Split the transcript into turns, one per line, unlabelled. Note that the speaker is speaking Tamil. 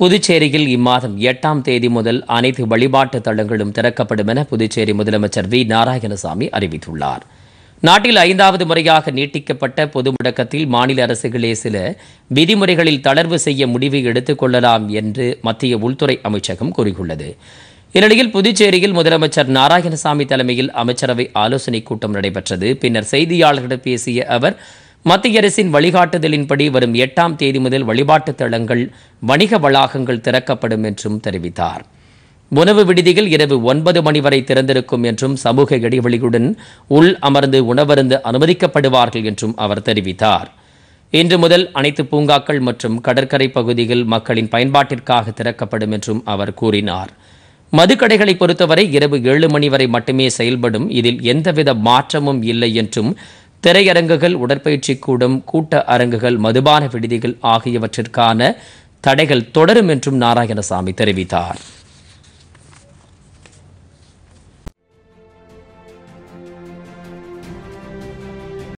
புதுச்சேரியில் இம்மாதம் எட்டாம் தேதி முதல் அனைத்து வழிபாட்டு தளங்களும் திறக்கப்படும் என புதுச்சேரி முதலமைச்சர் வி நாராயணசாமி அறிவித்துள்ளார் நாட்டில் ஐந்தாவது முறையாக நீட்டிக்கப்பட்ட பொது முடக்கத்தில் மாநில அரசுகளே சில விதிமுறைகளில் தளர்வு செய்ய முடிவை எடுத்துக் கொள்ளலாம் என்று மத்திய உள்துறை அமைச்சகம் கூறியுள்ளது இந்நிலையில் புதுச்சேரியில் முதலமைச்சர் நாராயணசாமி தலைமையில் அமைச்சரவை ஆலோசனைக் கூட்டம் நடைபெற்றது பின்னர் செய்தியாளர்களிடம் பேசிய அவர் மத்திய அரசின் வழிகாட்டுதலின்படி வரும் எட்டாம் தேதி முதல் வழிபாட்டு தளங்கள் வணிக வளாகங்கள் திறக்கப்படும் என்றும் தெரிவித்தார் உணவு விடுதியில் இரவு ஒன்பது மணி வரை திறந்திருக்கும் என்றும் சமூக இடைவெளியுடன் உள் அமர்ந்து உணவருந்து அனுமதிக்கப்படுவார்கள் என்றும் அவர் தெரிவித்தார் இன்று முதல் அனைத்து பூங்காக்கள் மற்றும் கடற்கரை பகுதிகள் மக்களின் பயன்பாட்டிற்காக திறக்கப்படும் என்றும் அவர் கூறினார் மதுக்கடைகளை பொறுத்தவரை இரவு ஏழு மணி வரை மட்டுமே செயல்படும் இதில் எந்தவித மாற்றமும் இல்லை என்றும் திரையரங்குகள் உடற்பயிற்சி கூடம் கூட்ட அரங்குகள் மதுபான விடுதிகள் ஆகியவற்றிற்கான தடைகள் தொடரும் என்றும் நாராயணசாமி தெரிவித்தார்